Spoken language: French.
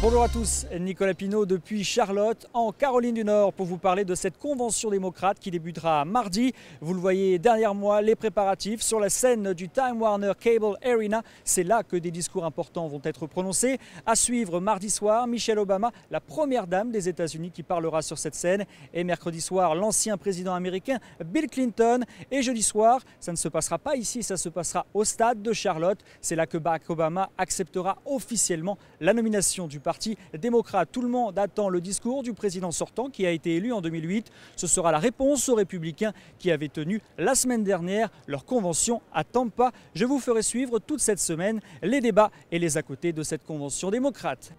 Bonjour à tous, Nicolas Pinault depuis Charlotte en Caroline du Nord pour vous parler de cette convention démocrate qui débutera mardi. Vous le voyez derrière moi, les préparatifs sur la scène du Time Warner Cable Arena. C'est là que des discours importants vont être prononcés. À suivre mardi soir, Michelle Obama, la première dame des États-Unis qui parlera sur cette scène. Et mercredi soir, l'ancien président américain Bill Clinton. Et jeudi soir, ça ne se passera pas ici, ça se passera au stade de Charlotte. C'est là que Barack Obama acceptera officiellement la nomination du Parti démocrate. Tout le monde attend le discours du président sortant qui a été élu en 2008. Ce sera la réponse aux républicains qui avaient tenu la semaine dernière leur convention à Tampa. Je vous ferai suivre toute cette semaine les débats et les à côté de cette convention démocrate.